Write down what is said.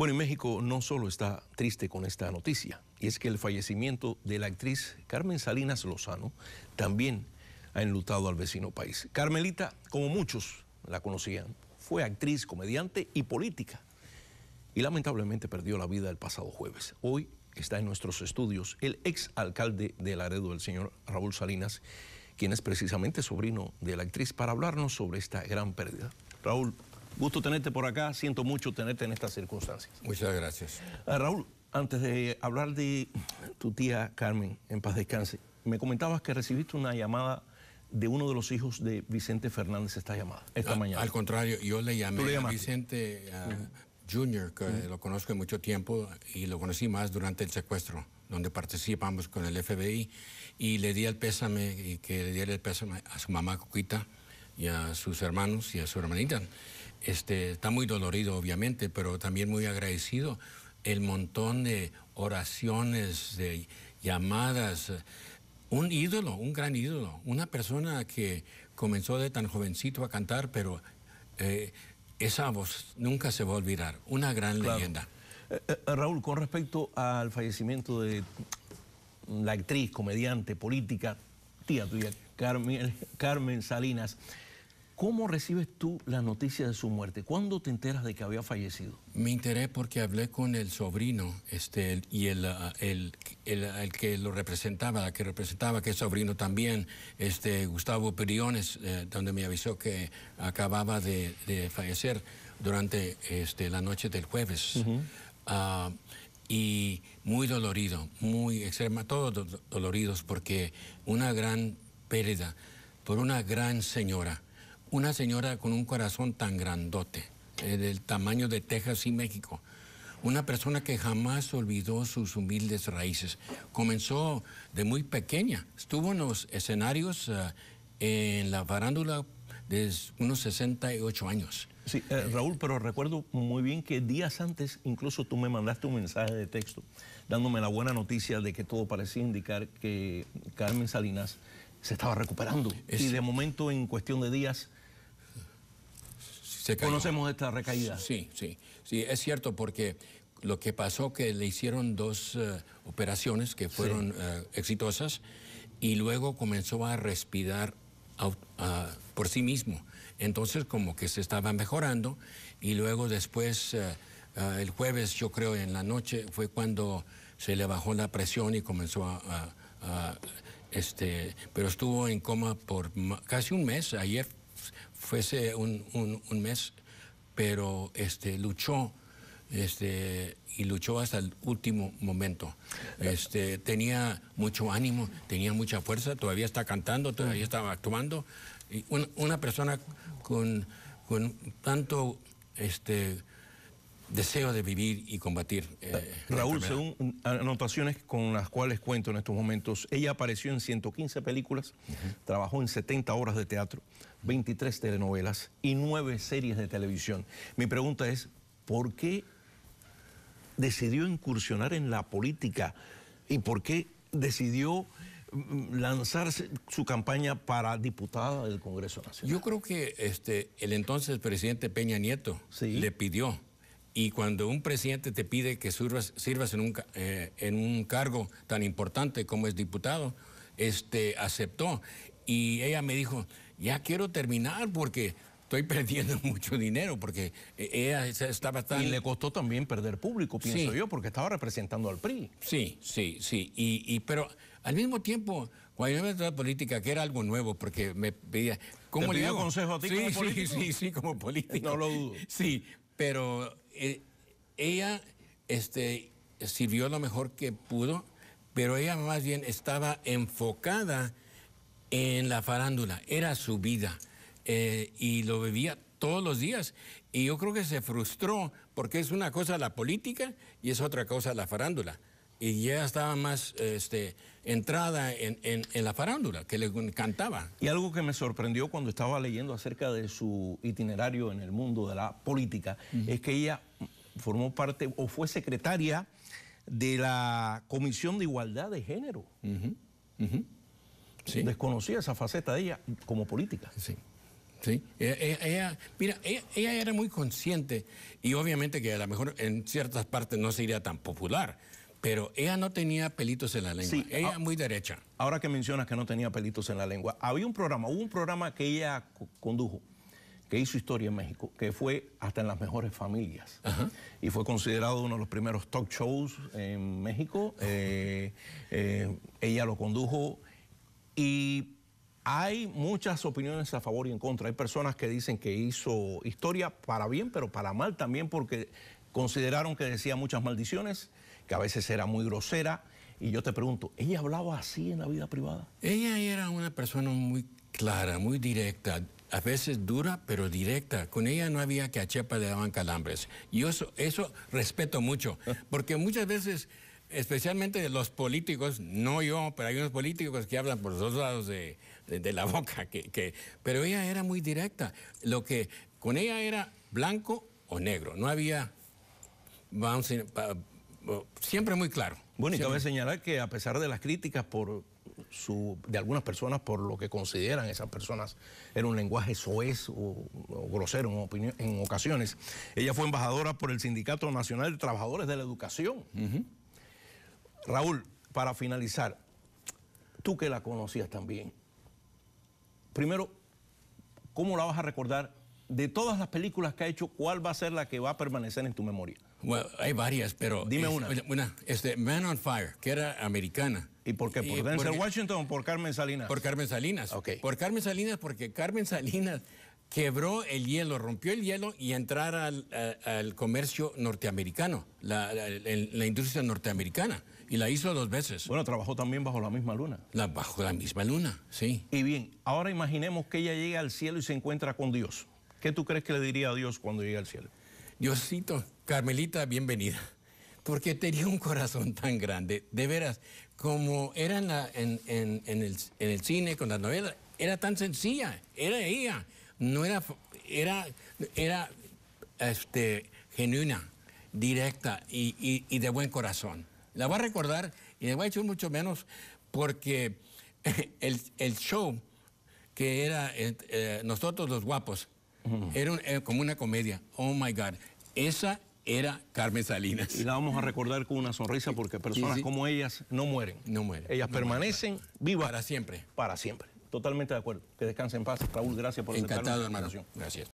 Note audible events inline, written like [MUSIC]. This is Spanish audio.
Bueno, y México no solo está triste con esta noticia, y es que el fallecimiento de la actriz Carmen Salinas Lozano también ha enlutado al vecino país. Carmelita, como muchos la conocían, fue actriz, comediante y política, y lamentablemente perdió la vida el pasado jueves. Hoy está en nuestros estudios el ex alcalde de Laredo, el señor Raúl Salinas, quien es precisamente sobrino de la actriz, para hablarnos sobre esta gran pérdida. Raúl, Gusto tenerte por acá, siento mucho tenerte en estas circunstancias. Muchas gracias. Ah, Raúl, antes de hablar de tu tía Carmen, en paz descanse, me comentabas que recibiste una llamada de uno de los hijos de Vicente Fernández esta llamada, esta ah, mañana. Al contrario, yo le llamé a Vicente Junior, que lo conozco de mucho tiempo y lo conocí más durante el secuestro, donde participamos con el FBI y le di el pésame y que le diera el pésame a su mamá Coquita y a sus hermanos y a su hermanita. Este, está muy dolorido, obviamente, pero también muy agradecido el montón de oraciones, de llamadas. Un ídolo, un gran ídolo, una persona que comenzó de tan jovencito a cantar, pero eh, esa voz nunca se va a olvidar, una gran leyenda. Eh, eh, Raúl, con respecto al fallecimiento de la actriz, comediante, política tuya, Carmen, Carmen Salinas. ¿Cómo recibes tú la noticia de su muerte? ¿Cuándo te enteras de que había fallecido? Me enteré porque hablé con el sobrino este, y ah, el, el, el, que lo representaba, la que representaba, que es sobrino también, este, Gustavo Periones, eh, donde me avisó que acababa de, de fallecer durante este, la noche del jueves y muy dolorido, muy extrema, todos doloridos porque una gran pérdida por una gran señora, una señora con un corazón tan grandote, eh, del tamaño de Texas y México, una persona que jamás olvidó sus humildes raíces. Comenzó de muy pequeña, estuvo en los escenarios eh, en la farándula desde unos 68 años. Sí, eh, Raúl, pero recuerdo muy bien que días antes incluso tú me mandaste un mensaje de texto dándome la buena noticia de que todo parecía indicar que Carmen Salinas se estaba recuperando. Y de momento, en cuestión de días, conocemos esta recaída. Sí, sí, sí, es cierto porque lo que pasó que le hicieron dos eh, operaciones que fueron eh, exitosas y luego comenzó a respirar por sí mismo. Entonces como que se estaba mejorando y luego después, eh, eh, el jueves yo creo en la noche, fue cuando se le bajó la presión y comenzó a, este, pero estuvo en coma por casi un mes, ayer fuese un, un, un mes, pero este, luchó este, y luchó hasta el último momento. Este, tenía mucho ánimo, tenía mucha fuerza, todavía está cantando, todavía estaba actuando, una, persona con, tanto este, deseo de vivir y combatir. Eh, Raúl, según anotaciones con las cuales cuento en estos momentos, ella apareció en 115 películas, trabajó en 70 horas de teatro, 23 telenovelas y 9 series de televisión. Mi pregunta es, ¿por qué decidió incursionar en la política y por qué decidió lanzar su campaña para diputada del Congreso Nacional? Yo creo que este, el entonces presidente Peña Nieto le pidió. Y cuando un presidente te pide que sirvas, sirvas en, un, eh, en un cargo tan importante como es diputado, este, aceptó. Y ella me dijo, ya quiero terminar porque estoy [LAUGHS] perdiendo mucho dinero porque eh, ella estaba tan... Y le costó también perder público, pienso yo, porque estaba representando al PRI. Sí, sí, sí. Y, y pero al mismo tiempo, cuando yo me entré a la política, que era algo nuevo, porque me pedía... ¿Cómo le dio consejo a ti sí, como sí, Sí, sí, como político. no lo dudo. Sí, pero eh, ella este, sirvió lo mejor que pudo, pero ella más bien estaba enfocada en la farándula, era su vida, eh, y lo bebía todos los días. Y yo creo que se frustró, porque es una cosa la política y es otra cosa la farándula y ya estaba más este, entrada en, en, la farándula, que le encantaba. Y algo que me sorprendió cuando estaba leyendo acerca de su itinerario en el mundo de la política es que ella formó parte o fue secretaria de la Comisión de Igualdad de Género. Desconocía esa faceta de ella como política. Sí. Sí, e, e, ella, mira, e, ella, era muy consciente y obviamente que a lo mejor en ciertas partes no sería tan popular, pero ella no tenía pelitos en la lengua. Sí, ella ES muy derecha. Ahora que mencionas que no tenía pelitos en la lengua, había un programa, hubo un programa que ella condujo, que hizo historia en México, que fue hasta en las mejores familias. Y fue considerado uno de los primeros talk shows en México. Eh, eh, ella lo condujo y hay muchas opiniones a favor y en contra. Hay personas que dicen que hizo historia para bien, pero para mal también, porque Consideraron que decía muchas maldiciones, que a veces era muy grosera. Y yo te pregunto, ¿ella hablaba así en la vida privada? Ella era una persona muy clara, muy directa, a veces dura, pero directa. Con ella no había que a Chepa le daban calambres. Y eso, respeto mucho, [LAUGHS] porque muchas veces, especialmente los políticos, no yo, pero hay unos políticos que hablan por los dos lados de, la [LAUGHS] boca, pero ella era muy directa. Lo que con ella era blanco o negro, no había siempre muy claro. Bueno, y cabe señalar que a pesar de las críticas por su, de algunas personas por lo que consideran esas personas era un lenguaje soez o, grosero en, ocasiones, ella fue embajadora por el Sindicato Nacional de Trabajadores de la Educación. Raúl, para finalizar, tú que la conocías también, primero, ¿cómo la vas a recordar de todas las películas que ha hecho, ¿cuál va a ser la que va a permanecer en tu memoria? hay varias, pero... Dime eh, una. Una, este, Man on Fire, que era americana. ¿Y por qué? ¿Por Denzel Washington por Carmen Salinas? Por Carmen Salinas. OK. Por Carmen Salinas, porque Carmen Salinas quebró el hielo, rompió el hielo y entrar al, comercio norteamericano, la, industria norteamericana. Y la hizo dos veces. Bueno, trabajó también bajo la misma luna. bajo la misma luna, sí. Y bien, ahora imaginemos que ella llega al cielo y se encuentra con Dios. ¿Qué tú crees que le diría a Dios cuando llegue al cielo? Diosito, Carmelita, bienvenida. Porque tenía un corazón tan grande, de veras, como era en, el, cine, con las novelas, era tan sencilla, era ella, no era, era, era este, genuina, directa y, de buen corazón. La voy a recordar y le voy a echar mucho menos porque [LAUGHS] el, show que era eh, eh, nosotros los guapos, era, eh, como una comedia. Oh my God. Esa era Carmen Salinas. Y la vamos a recordar con una sonrisa porque personas como ellas no mueren. No mueren. Ellas permanecen vivas. Para siempre. Para siempre. Totalmente de acuerdo. Que descansen en paz. Raúl, gracias por Encantado, hermano. Gracias.